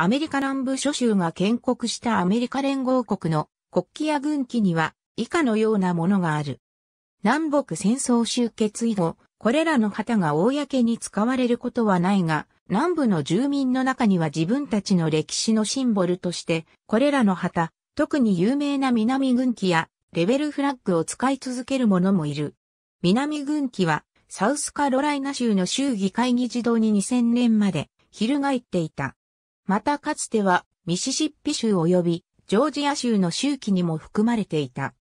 アメリカ南部諸州が建国したアメリカ連合国の国旗や軍旗には以下のようなものがある。南北戦争終結以後、これらの旗が公に使われることはないが、南部の住民の中には自分たちの歴史のシンボルとして、これらの旗、特に有名な南軍旗やレベルフラッグを使い続ける者もいる。南軍旗は、サウスカロライナ州の州議会議事堂に2000年まで、翻っていた。またかつてはミシシッピ州及びジョージア州の周期にも含まれていた。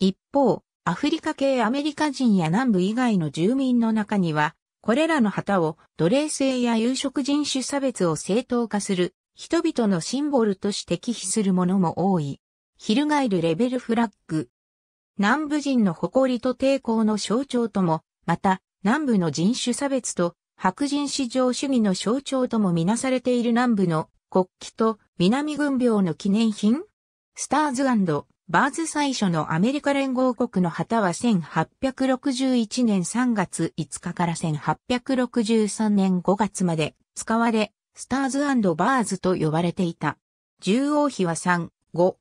一方、アフリカ系アメリカ人や南部以外の住民の中には、これらの旗を奴隷制や有色人種差別を正当化する人々のシンボルとして忌避する者も多い。翻るレベルフラッグ。南部人の誇りと抵抗の象徴とも、また、南部の人種差別と白人至上主義の象徴ともみなされている南部の国旗と南軍病の記念品スターズバーズ最初のアメリカ連合国の旗は1861年3月5日から1863年5月まで使われ、スターズバーズと呼ばれていた。獣王比は3、5。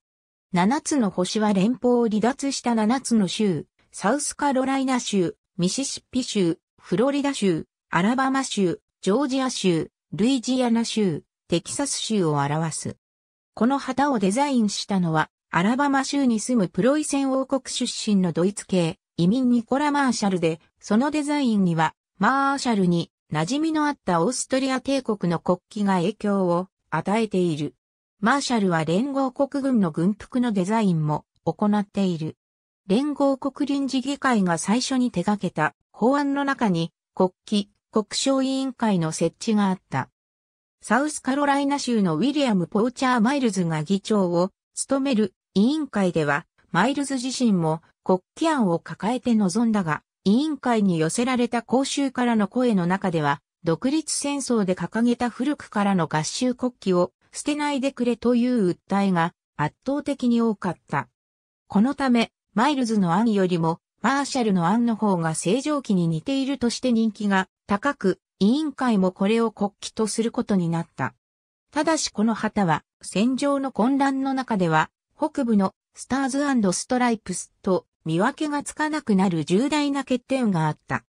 7つの星は連邦を離脱した7つの州、サウスカロライナ州、ミシシッピ州、フロリダ州、アラバマ州、ジョージア州、ルイジアナ州、テキサス州を表す。この旗をデザインしたのは、アラバマ州に住むプロイセン王国出身のドイツ系移民ニコラ・マーシャルで、そのデザインには、マーシャルに馴染みのあったオーストリア帝国の国旗が影響を与えている。マーシャルは連合国軍の軍服のデザインも行っている。連合国臨時議会が最初に手掛けた法案の中に国旗、国商委員会の設置があった。サウスカロライナ州のウィリアム・ポーチャー・マイルズが議長を務める委員会では、マイルズ自身も国旗案を抱えて臨んだが、委員会に寄せられた公衆からの声の中では、独立戦争で掲げた古くからの合衆国旗を捨てないでくれという訴えが圧倒的に多かった。このため、マイルズの案よりもマーシャルの案の方が正常期に似ているとして人気が高く、委員会もこれを国旗とすることになった。ただしこの旗は戦場の混乱の中では北部のスターズストライプスと見分けがつかなくなる重大な欠点があった。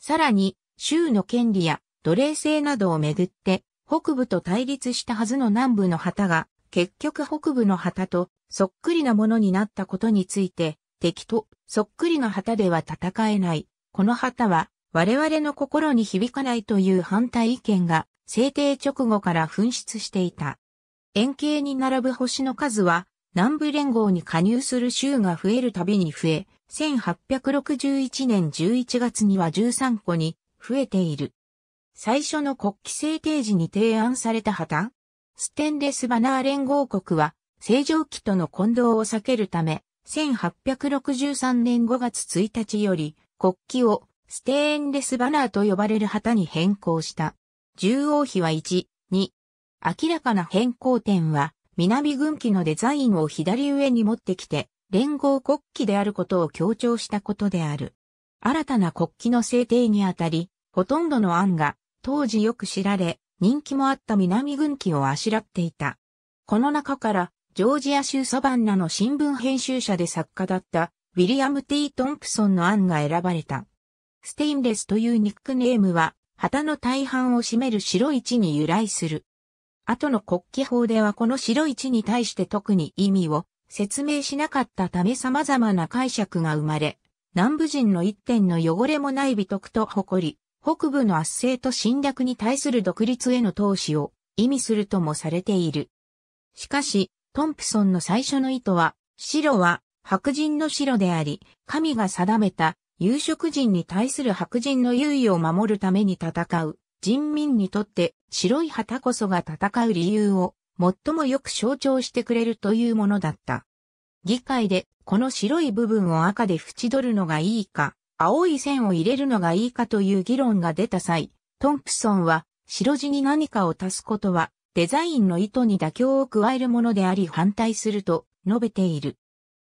さらに州の権利や奴隷制などをめぐって北部と対立したはずの南部の旗が結局北部の旗とそっくりなものになったことについて敵とそっくりの旗では戦えない。この旗は我々の心に響かないという反対意見が制定直後から噴出していた。円形に並ぶ星の数は南部連合に加入する州が増えるたびに増え、1861年11月には13個に増えている。最初の国旗制定時に提案された旗ステンレスバナー連合国は、正常期との混同を避けるため、1863年5月1日より国旗をステーンレスバナーと呼ばれる旗に変更した。中王比は1、2。明らかな変更点は、南軍旗のデザインを左上に持ってきて、連合国旗であることを強調したことである。新たな国旗の制定にあたり、ほとんどの案が、当時よく知られ、人気もあった南軍旗をあしらっていた。この中から、ジョージア州サバンナの新聞編集者で作家だったウィリアム・ T・ トンプソンの案が選ばれた。ステインレスというニックネームは、旗の大半を占める白い地に由来する。後の国旗法ではこの白い地に対して特に意味を説明しなかったため様々な解釈が生まれ、南部人の一点の汚れもない美徳と誇り、北部の圧政と侵略に対する独立への投資を意味するともされている。しかし、トンプソンの最初の意図は、白は白人の白であり、神が定めた有色人に対する白人の優位を守るために戦う。人民にとって白い旗こそが戦う理由を最もよく象徴してくれるというものだった。議会でこの白い部分を赤で縁取るのがいいか、青い線を入れるのがいいかという議論が出た際、トンプソンは白地に何かを足すことはデザインの意図に妥協を加えるものであり反対すると述べている。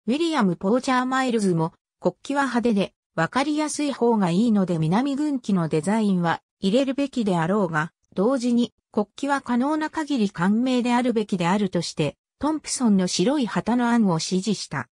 ウィリアム・ポーチャー・マイルズも国旗は派手で分かりやすい方がいいので南軍機のデザインは入れるべきであろうが、同時に国旗は可能な限り官名であるべきであるとして、トンプソンの白い旗の案を支持した。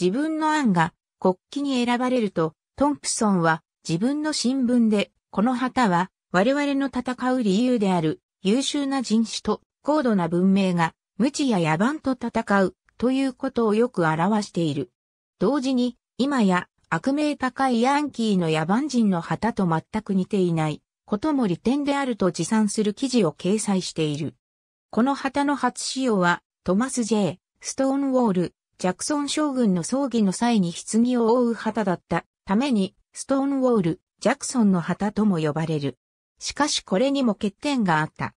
自分の案が国旗に選ばれると、トンプソンは自分の新聞で、この旗は我々の戦う理由である優秀な人種と高度な文明が無知や野蛮と戦うということをよく表している。同時に今や悪名高いヤンキーの野蛮人の旗と全く似ていないことも利点であると持参する記事を掲載している。この旗の初使用はトマス・ J・ ストーンウォール・ジャクソン将軍の葬儀の際に棺を覆う旗だったためにストーンウォール・ジャクソンの旗とも呼ばれる。しかしこれにも欠点があった。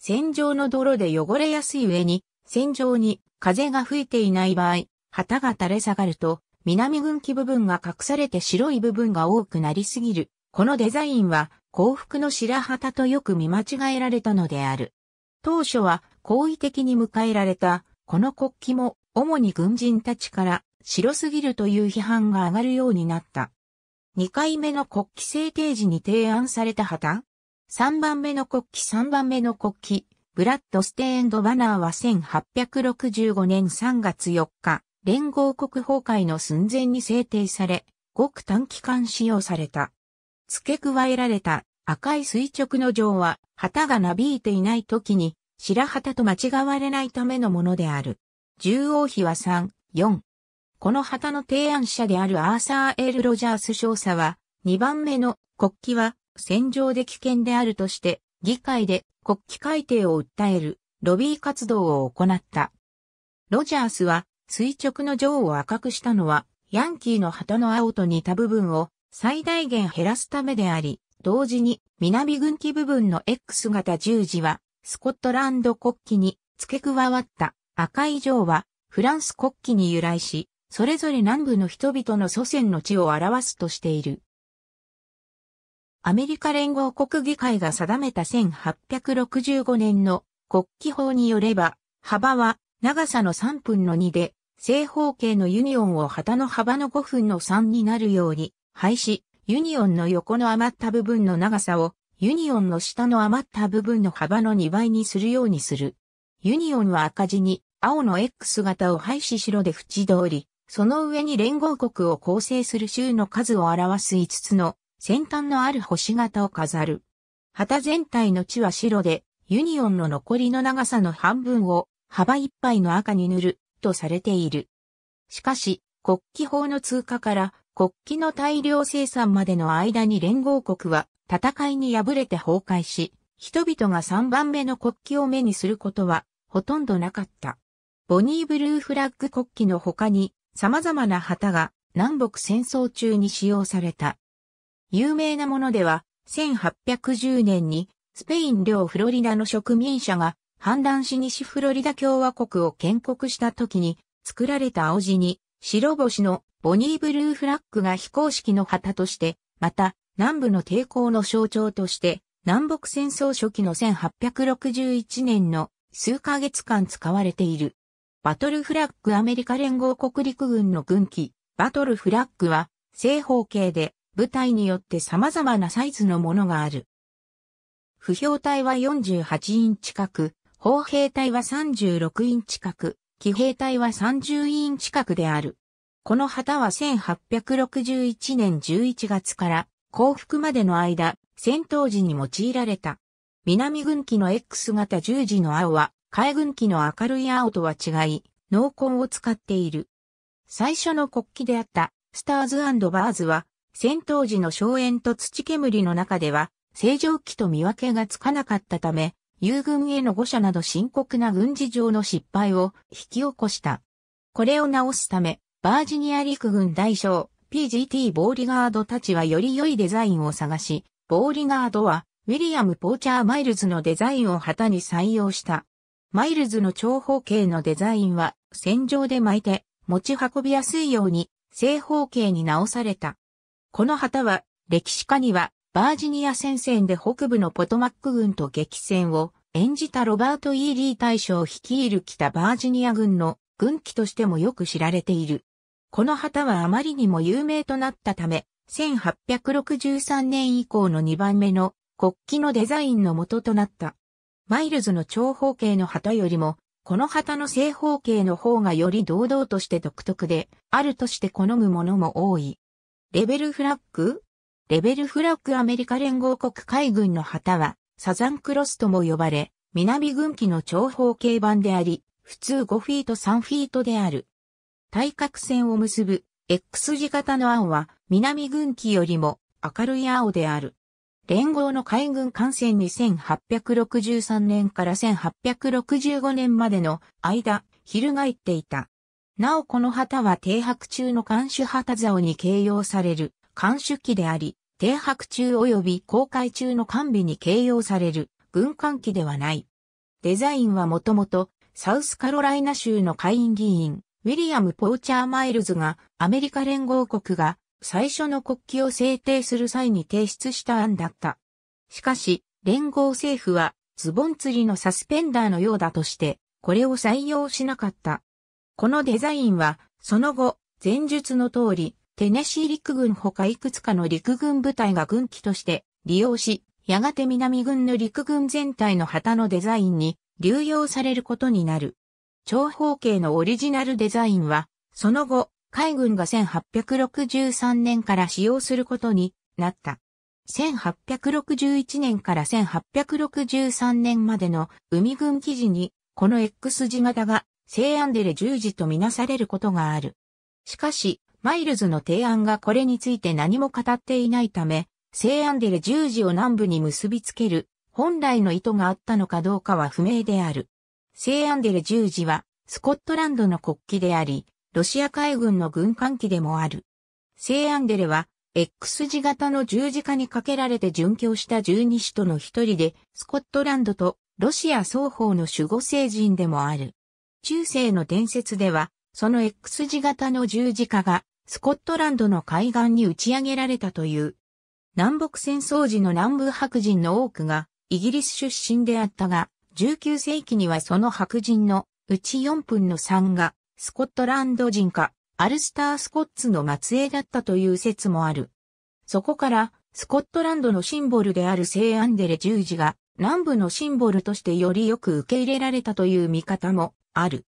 洗浄の泥で汚れやすい上に、洗浄に風が吹いていない場合、旗が垂れ下がると、南軍旗部分が隠されて白い部分が多くなりすぎる。このデザインは幸福の白旗とよく見間違えられたのである。当初は好意的に迎えられた、この国旗も主に軍人たちから白すぎるという批判が上がるようになった。2回目の国旗制定時に提案された旗3番目の国旗3番目の国旗、ブラッドステーンドバナーは1865年3月4日、連合国崩壊の寸前に制定され、ごく短期間使用された。付け加えられた赤い垂直の上は、旗がなびいていない時に、白旗と間違われないためのものである。中王比は3、4。この旗の提案者であるアーサー・エール・ロジャース少佐は、2番目の国旗は戦場で危険であるとして、議会で国旗改定を訴えるロビー活動を行った。ロジャースは垂直の女王を赤くしたのはヤンキーの旗の青と似た部分を最大限減らすためであり、同時に南軍旗部分の X 型十字はスコットランド国旗に付け加わった赤い城はフランス国旗に由来し、それぞれ南部の人々の祖先の地を表すとしている。アメリカ連合国議会が定めた1865年の国旗法によれば、幅は長さの3分の2で、正方形のユニオンを旗の幅の5分の3になるように廃止、ユニオンの横の余った部分の長さを、ユニオンの下の余った部分の幅の2倍にするようにする。ユニオンは赤字に、青の X 型を廃止白で縁通り、その上に連合国を構成する州の数を表す5つの先端のある星型を飾る。旗全体の地は白で、ユニオンの残りの長さの半分を幅いっぱいの赤に塗るとされている。しかし、国旗法の通過から国旗の大量生産までの間に連合国は戦いに敗れて崩壊し、人々が3番目の国旗を目にすることはほとんどなかった。ボニーブルーフラッグ国旗の他に様々な旗が南北戦争中に使用された。有名なものでは、1810年にスペイン領フロリダの植民者が反乱し西フロリダ共和国を建国した時に作られた青地に白星のボニーブルーフラッグが非公式の旗として、また南部の抵抗の象徴として南北戦争初期の1861年の数ヶ月間使われている。バトルフラッグアメリカ連合国陸軍の軍旗、バトルフラッグは正方形で部隊によって様々なサイズのものがある。不評体は48インチ角、砲兵隊は36インチ角、騎兵隊は30インチ角である。この旗は1861年11月から降伏までの間、戦闘時に用いられた。南軍機の X 型十字の青は、海軍機の明るい青とは違い、濃紺を使っている。最初の国旗であった、スターズバーズは、戦闘時の荘園と土煙の中では、正常期と見分けがつかなかったため、友軍への誤射など深刻な軍事上の失敗を引き起こした。これを直すため、バージニア陸軍大将 PGT ボーリガードたちはより良いデザインを探し、ボーリガードはウィリアム・ポーチャー・マイルズのデザインを旗に採用した。マイルズの長方形のデザインは戦場で巻いて持ち運びやすいように正方形に直された。この旗は、歴史家には、バージニア戦線で北部のポトマック軍と激戦を演じたロバート・イーリー大将を率いる北バージニア軍の軍旗としてもよく知られている。この旗はあまりにも有名となったため、1863年以降の2番目の国旗のデザインの元となった。マイルズの長方形の旗よりも、この旗の正方形の方がより堂々として独特で、あるとして好むものも多い。レベルフラッグレベルフラッグアメリカ連合国海軍の旗は、サザンクロスとも呼ばれ、南軍機の長方形版であり、普通5フィート3フィートである。対角線を結ぶ X 字型の青は、南軍機よりも明るい青である。連合の海軍艦船に1 8 6 3年から1865年までの間、翻っていた。なおこの旗は停泊中の監守旗竿に形容される監守機であり、停泊中及び航海中の艦備に形容される軍艦機ではない。デザインはもともとサウスカロライナ州の下院議員、ウィリアム・ポーチャー・マイルズがアメリカ連合国が最初の国旗を制定する際に提出した案だった。しかし、連合政府はズボン釣りのサスペンダーのようだとして、これを採用しなかった。このデザインは、その後、前述の通り、テネシー陸軍ほかいくつかの陸軍部隊が軍機として利用し、やがて南軍の陸軍全体の旗のデザインに流用されることになる。長方形のオリジナルデザインは、その後、海軍が1863年から使用することになった。1861年から1863年までの海軍記事に、この X 字型が聖アンデレ十字とみなされることがある。しかし、マイルズの提案がこれについて何も語っていないため、聖アンデレ十字を南部に結びつける本来の意図があったのかどうかは不明である。聖アンデレ十字はスコットランドの国旗であり、ロシア海軍の軍艦機でもある。聖アンデレは X 字型の十字架にかけられて殉教した十二使徒の一人で、スコットランドとロシア双方の守護聖人でもある。中世の伝説では、その X 字型の十字架が、スコットランドの海岸に打ち上げられたという。南北戦争時の南部白人の多くが、イギリス出身であったが、19世紀にはその白人のうち4分の3が、スコットランド人か、アルスター・スコッツの末裔だったという説もある。そこから、スコットランドのシンボルである聖アンデレ十字が、南部のシンボルとしてよりよく受け入れられたという見方もある。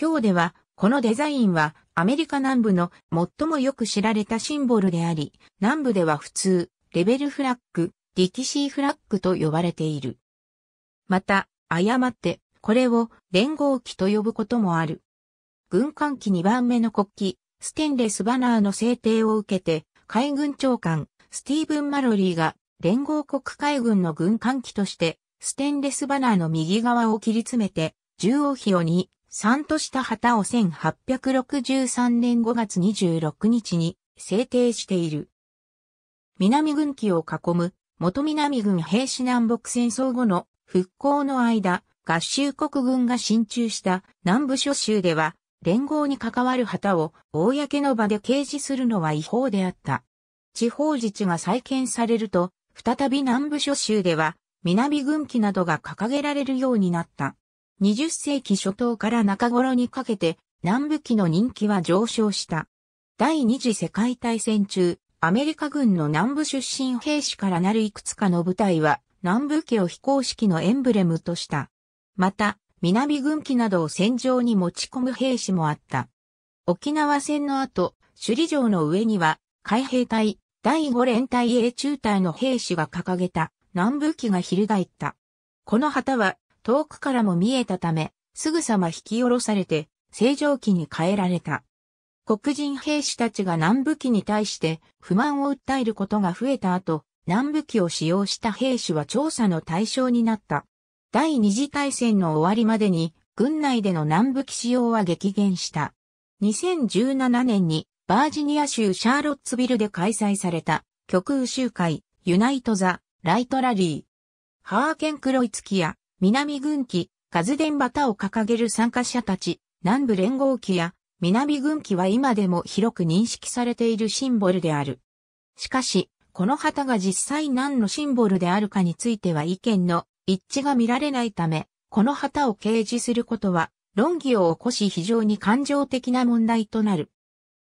今日では、このデザインはアメリカ南部の最もよく知られたシンボルであり、南部では普通、レベルフラッグ、ディキシーフラッグと呼ばれている。また、誤って、これを連合機と呼ぶこともある。軍艦機2番目の国旗、ステンレスバナーの制定を受けて、海軍長官、スティーブン・マロリーが、連合国海軍の軍艦機として、ステンレスバナーの右側を切り詰めて、十央妃を2、3とした旗を1863年5月26日に制定している。南軍機を囲む元南軍兵士南北戦争後の復興の間、合衆国軍が進駐した南部諸州では、連合に関わる旗を公の場で掲示するのは違法であった。地方自治が再建されると、再び南部諸州では、南軍機などが掲げられるようになった。20世紀初頭から中頃にかけて南部機の人気は上昇した。第二次世界大戦中、アメリカ軍の南部出身兵士からなるいくつかの部隊は南部機を非公式のエンブレムとした。また、南軍機などを戦場に持ち込む兵士もあった。沖縄戦の後、首里城の上には、海兵隊、第五連隊英中隊の兵士が掲げた南部機が翻った。この旗は遠くからも見えたため、すぐさま引き下ろされて、正常期に変えられた。黒人兵士たちが南部機に対して不満を訴えることが増えた後、南部機を使用した兵士は調査の対象になった。第二次大戦の終わりまでに、軍内での南部機使用は激減した。2017年にバージニア州シャーロッツビルで開催された極右集会ユナイト・ザ・ライト・ラリー。ハーケン・クロイツキア。南軍旗、ガズデンバタを掲げる参加者たち、南部連合旗や南軍旗は今でも広く認識されているシンボルである。しかし、この旗が実際何のシンボルであるかについては意見の一致が見られないため、この旗を掲示することは論議を起こし非常に感情的な問題となる。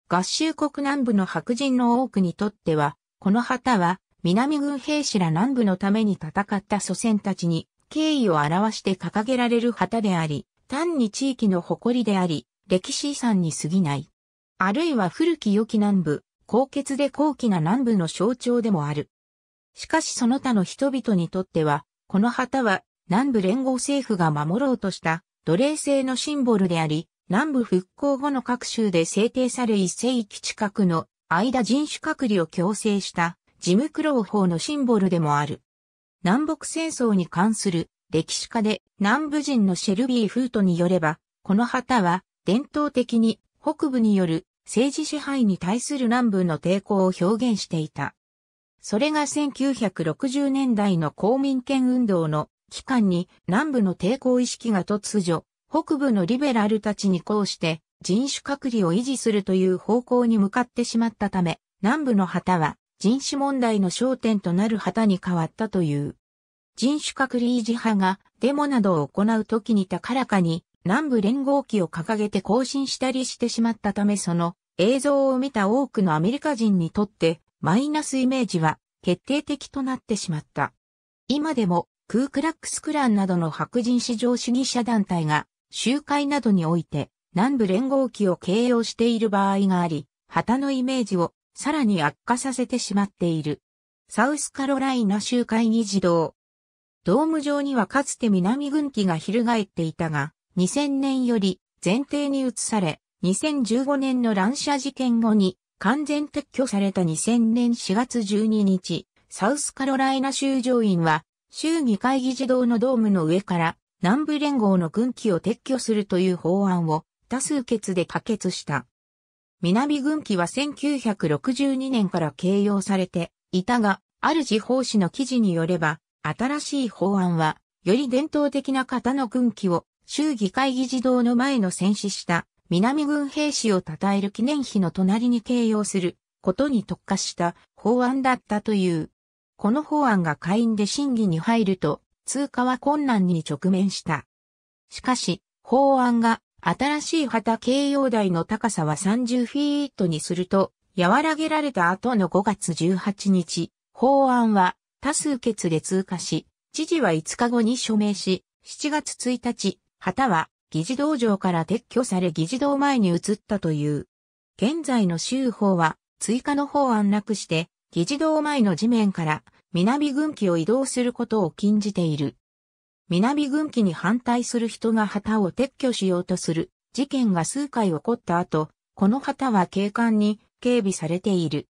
合衆国南部の白人の多くにとっては、この旗は南軍兵士ら南部のために戦った祖先たちに敬意を表して掲げられる旗であり、単に地域の誇りであり、歴史遺産に過ぎない。あるいは古き良き南部、高潔で高貴な南部の象徴でもある。しかしその他の人々にとっては、この旗は南部連合政府が守ろうとした奴隷制のシンボルであり、南部復興後の各州で制定され一世紀近くの間人種隔離を強制した事務苦労法のシンボルでもある。南北戦争に関する歴史家で南部人のシェルビー・フートによれば、この旗は伝統的に北部による政治支配に対する南部の抵抗を表現していた。それが1960年代の公民権運動の期間に南部の抵抗意識が突如、北部のリベラルたちに抗して人種隔離を維持するという方向に向かってしまったため、南部の旗は人種問題の焦点となる旗に変わったという。人種隔離維持派がデモなどを行う時に高らかに南部連合機を掲げて更新したりしてしまったためその映像を見た多くのアメリカ人にとってマイナスイメージは決定的となってしまった。今でもクークラックスクランなどの白人至上主義者団体が集会などにおいて南部連合機を形容している場合があり、旗のイメージをさらに悪化させてしまっている。サウスカロライナ州会議児童。ドーム上にはかつて南軍機が翻っていたが、2000年より前提に移され、2015年の乱射事件後に完全撤去された2000年4月12日、サウスカロライナ州上院は、州議会議事堂のドームの上から南部連合の軍機を撤去するという法案を多数決で可決した。南軍旗は1962年から掲揚されていたが、ある時報紙の記事によれば、新しい法案は、より伝統的な型の軍旗を、衆議会議事堂の前の戦死した南軍兵士を称える記念碑の隣に掲揚することに特化した法案だったという。この法案が会員で審議に入ると、通過は困難に直面した。しかし、法案が新しい旗形容台の高さは30フィートにすると、和らげられた後の5月18日、法案は多数決で通過し、知事は5日後に署名し、7月1日、旗は議事道場から撤去され議事堂前に移ったという。現在の州法は追加の法案なくして、議事堂前の地面から南軍機を移動することを禁じている。南軍機に反対する人が旗を撤去しようとする事件が数回起こった後、この旗は警官に警備されている。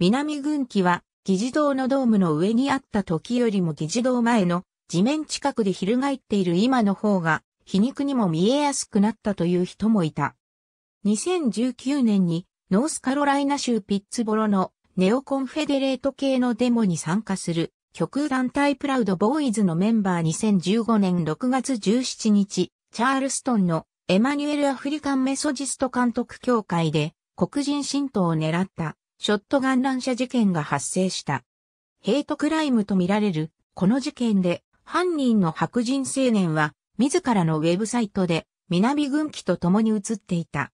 南軍機は議事堂のドームの上にあった時よりも議事堂前の地面近くで翻っている今の方が皮肉にも見えやすくなったという人もいた。2019年にノースカロライナ州ピッツボロのネオコンフェデレート系のデモに参加する極右団体プラウドボーイズのメンバー2015年6月17日、チャールストンのエマニュエル・アフリカン・メソジスト監督協会で黒人神道を狙ったショットガン乱射事件が発生した。ヘイトクライムとみられるこの事件で犯人の白人青年は自らのウェブサイトで南軍機と共に写っていた。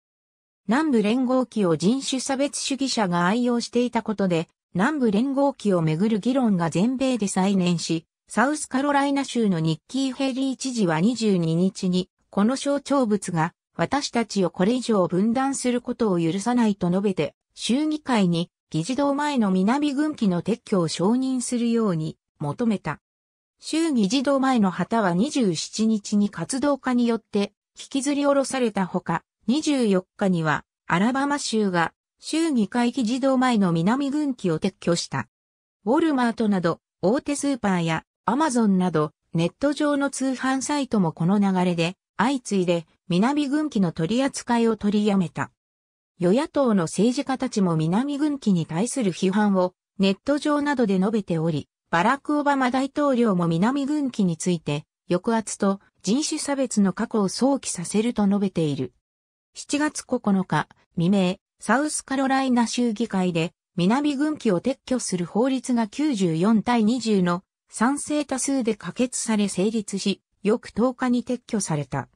南部連合機を人種差別主義者が愛用していたことで南部連合機をめぐる議論が全米で再燃し、サウスカロライナ州のニッキー・ヘリー知事は22日に、この象徴物が私たちをこれ以上分断することを許さないと述べて、州議会に議事堂前の南軍機の撤去を承認するように求めた。州議事堂前の旗は27日に活動家によって引きずり下ろされたほか、24日にはアラバマ州が州議会議事堂前の南軍機を撤去した。ウォルマートなど大手スーパーやアマゾンなどネット上の通販サイトもこの流れで相次いで南軍機の取り扱いを取りやめた。与野党の政治家たちも南軍機に対する批判をネット上などで述べており、バラク・オバマ大統領も南軍機について抑圧と人種差別の過去を想起させると述べている。7月9日未明、サウスカロライナ州議会で南軍機を撤去する法律が94対20の賛成多数で可決され成立し、翌10日に撤去された。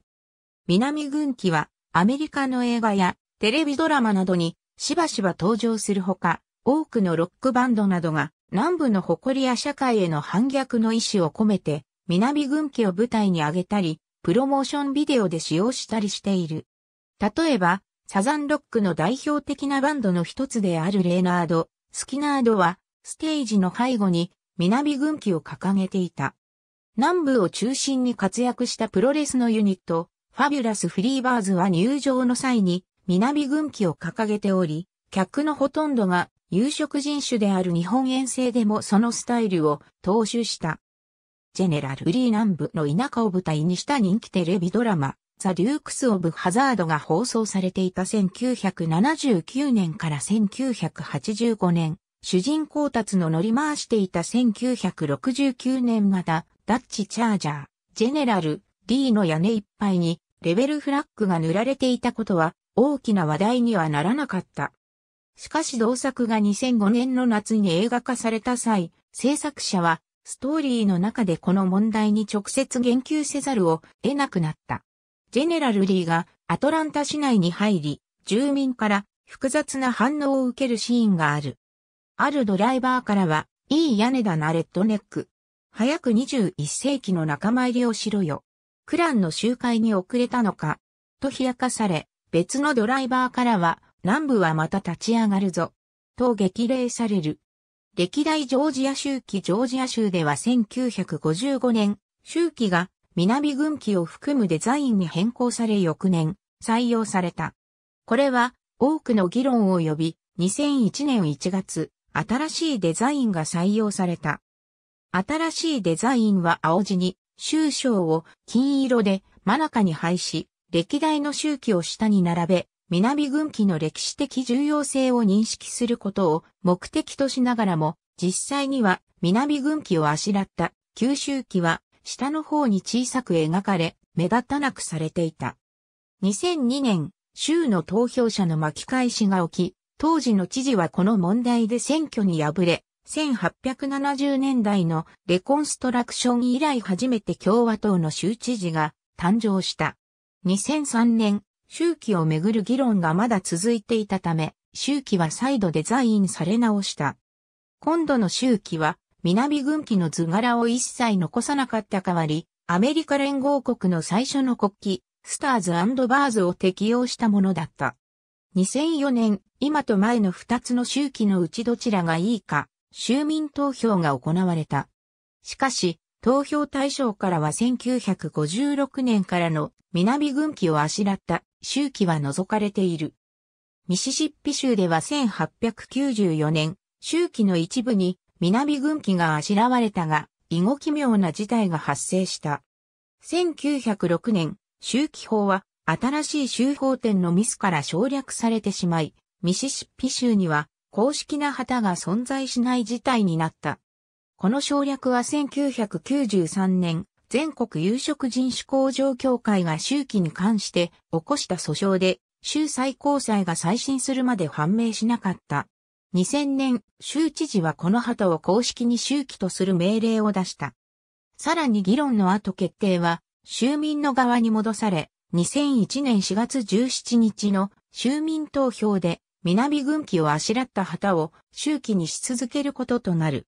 南軍機はアメリカの映画やテレビドラマなどにしばしば登場するほか、多くのロックバンドなどが南部の誇りや社会への反逆の意思を込めて南軍機を舞台に挙げたり、プロモーションビデオで使用したりしている。例えば、サザンロックの代表的なバンドの一つであるレーナード・スキナードは、ステージの背後に南軍旗を掲げていた。南部を中心に活躍したプロレスのユニット、ファビュラス・フリーバーズは入場の際に南軍旗を掲げており、客のほとんどが有色人種である日本遠征でもそのスタイルを踏襲した。ジェネラル・リー南部の田舎を舞台にした人気テレビドラマ、ザ・デュークス・オブ・ハザードが放送されていた1979年から1985年、主人公達の乗り回していた1969年型、ダッチ・チャージャー、ジェネラル、D の屋根いっぱいに、レベルフラッグが塗られていたことは、大きな話題にはならなかった。しかし同作が2005年の夏に映画化された際、制作者は、ストーリーの中でこの問題に直接言及せざるを得なくなった。ジェネラルリーがアトランタ市内に入り、住民から複雑な反応を受けるシーンがある。あるドライバーからは、いい屋根だなレッドネック。早く21世紀の仲間入りをしろよ。クランの集会に遅れたのか。と冷やかされ、別のドライバーからは、南部はまた立ち上がるぞ。と激励される。歴代ジョージア州期ジョージア州では1955年、州期が南軍旗を含むデザインに変更され翌年、採用された。これは多くの議論を呼び、2001年1月、新しいデザインが採用された。新しいデザインは青地に、州章を金色で真中に配し、歴代の周期を下に並べ、南軍機の歴史的重要性を認識することを目的としながらも、実際には南軍機をあしらった九州機は下の方に小さく描かれ、目立たなくされていた。2002年、州の投票者の巻き返しが起き、当時の知事はこの問題で選挙に敗れ、1870年代のレコンストラクション以来初めて共和党の州知事が誕生した。2003年、周期をめぐる議論がまだ続いていたため、周期は再度デザインされ直した。今度の周期は南軍旗の図柄を一切残さなかった代わり、アメリカ連合国の最初の国旗、スターズバーズを適用したものだった。2004年、今と前の2つの周期のうちどちらがいいか、州民投票が行われた。しかし、投票対象からは1956年からの南軍旗をあしらった周期は除かれている。ミシシッピ州では1894年、周期の一部に南軍機があしらわれたが、以後奇妙な事態が発生した。1906年、周期法は新しい州法典のミスから省略されてしまい、ミシシッピ州には公式な旗が存在しない事態になった。この省略は1993年、全国有色人種工場協会が周期に関して起こした訴訟で、州最高裁が再審するまで判明しなかった。2000年、州知事はこの旗を公式に周期とする命令を出した。さらに議論の後決定は、州民の側に戻され、2001年4月17日の州民投票で、南軍旗をあしらった旗を周期にし続けることとなる。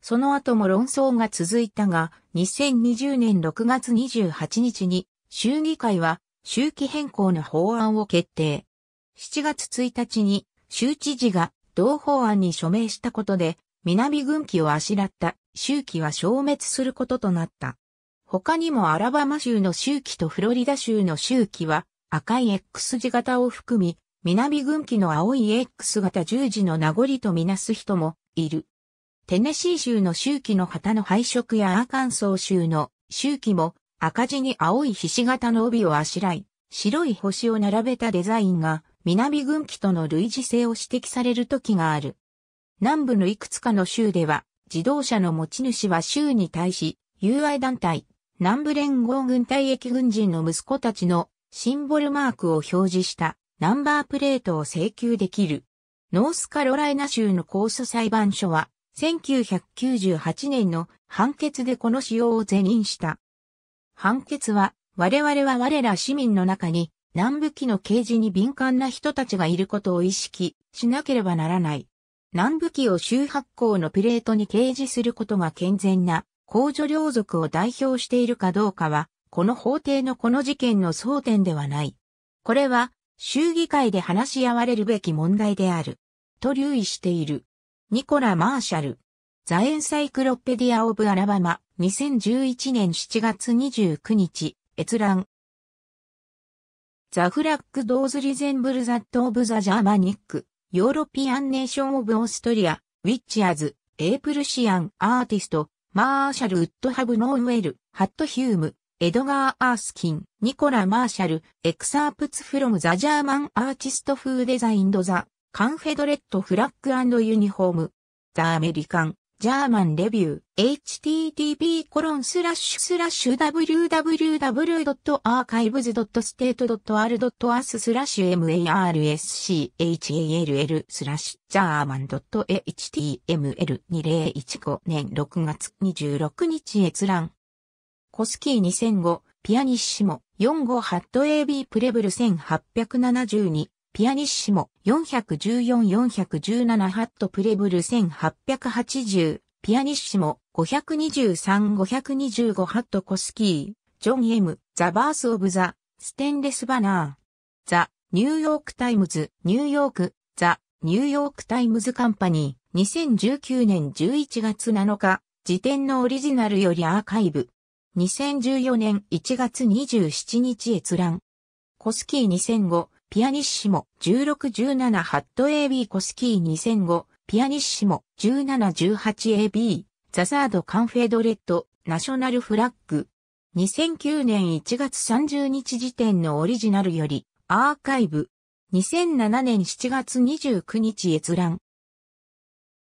その後も論争が続いたが、2020年6月28日に、州議会は、周期変更の法案を決定。7月1日に、州知事が同法案に署名したことで、南軍機をあしらった周期は消滅することとなった。他にもアラバマ州の周期とフロリダ州の周期は赤い X 字型を含み、南軍機の青い X 型十字の名残とみなす人もいる。テネシー州の周期の旗の配色やアーカンソー州の周期も赤字に青いひし形の帯をあしらい、白い星を並べたデザインが南軍機との類似性を指摘される時がある。南部のいくつかの州では、自動車の持ち主は州に対し、友愛団体、南部連合軍隊役軍人の息子たちのシンボルマークを表示したナンバープレートを請求できる。ノースカロライナ州の控訴裁判所は、1998年の判決でこの使用を是認した。判決は、我々は我ら市民の中に南部機の掲示に敏感な人たちがいることを意識しなければならない。南部機を周波行のプレートに掲示することが健全な公助領族を代表しているかどうかは、この法廷のこの事件の争点ではない。これは、衆議会で話し合われるべき問題である。と留意している。ニコラ・マーシャル。ザ・エンサイクロペディア・オブ・アラバマ、2011年7月29日、閲覧。ザフラックドーズリゼンブルザットオブザジャーマニック、ヨーロピアンネーションオブオーストリア、ウィッチアズ、エイプルシアン、アーティスト、マーシャル・ウッドハブ・ノーウェル、ハット・ヒューム、エドガー・アースキン、ニコラ・マーシャル、エクサープツ・フロム・ザ・ジャーマン・アーティスト・フー・デザインド・ザ・カンフェドレット・フラッグユニフォーム、ザ・アメリカン、ジャーマンレビュー、http://www.archives.state.r.as スラッシュ marschall スラッシュジャーマン .html2015 年6月26日閲覧。コスキー2005、ピアニッシモ、45ハット AB プレブル1872ピアニッシモ414-417ハットプレブル1880、ピアニッシモ523-525ハットコスキー、ジョン・エム、ザ・バース・オブ・ザ・ステンレス・バナー、ザ・ニューヨーク・タイムズ、ニューヨーク、ザ・ニューヨーク・タイムズ・カンパニー、2019年11月7日、時点のオリジナルよりアーカイブ。2014年1月27日閲覧。コスキー2005、ピアニッシモ、1617ハット AB コスキー2005、ピアニッシモ、1718AB、ザサードカンフェドレット、ナショナルフラッグ。2009年1月30日時点のオリジナルより、アーカイブ。2007年7月29日閲覧。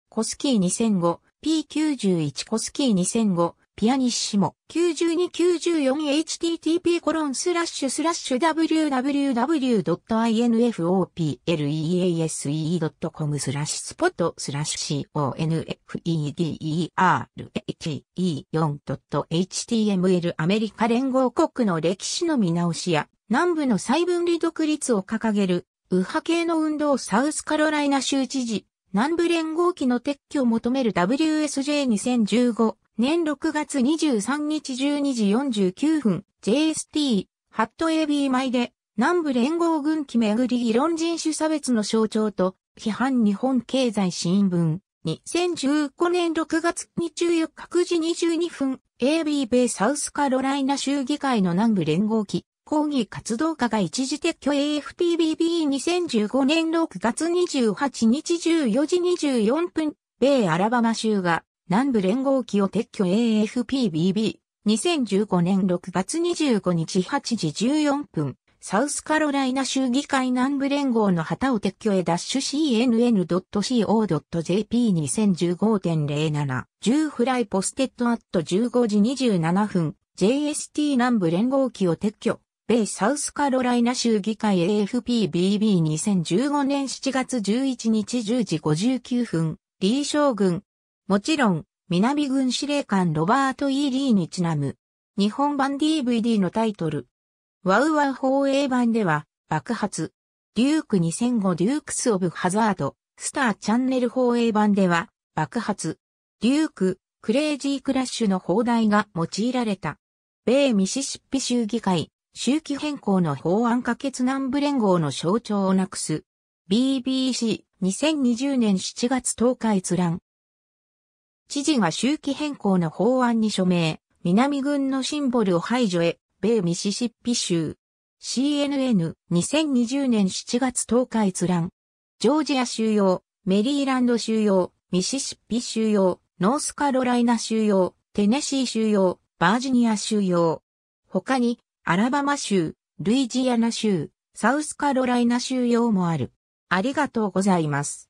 コスキー2005、P91 コスキー2005、ピアニッシモ 9294http://www.infoplease.com コロンススララッッシシュュスラッシュスポットスラッシュ confederhe4.html アメリカ連合国の歴史の見直しや南部の再分離独立を掲げる右派系の運動サウスカロライナ州知事南部連合機の撤去を求める WSJ2015 年6月23日12時49分、JST、ハット AB 米で、南部連合軍機巡り議論人種差別の象徴と、批判日本経済新聞。2015年6月24日9時22分、AB 米サウスカロライナ州議会の南部連合機、抗議活動家が一時撤去 AFPBB2015 年6月28日14時24分、米アラバマ州が南部連合機を撤去 AFPBB。2015年6月25日8時14分、サウスカロライナ州議会南部連合の旗を撤去へダッシュ cnn.co.jp 2015.07 10フライポステッドアット15時27分 JST 南部連合機を撤去米サウスカロライナ州議会 AFPBB2015 年7月11日10時59分リー将軍もちろん、南軍司令官ロバート・ E・ リーにちなむ、日本版 DVD のタイトル。ワウワウ放映版では、爆発、デューク2005デュークス・オブ・ハザード、スターチャンネル放映版では、爆発、デューク、クレイジー・クラッシュの放題が用いられた。米ミシシッピ州議会、周期変更の法案可決南部連合の象徴をなくす。BBC2020 年7月10日閲覧。知事が周期変更の法案に署名、南軍のシンボルを排除へ、米ミシシッピ州。CNN2020 年7月10日閲覧。ジョージア州用、メリーランド州用、ミシシッピ州用、ノースカロライナ州用、テネシー州用、バージニア州用。他に、アラバマ州、ルイジアナ州、サウスカロライナ州用もある。ありがとうございます。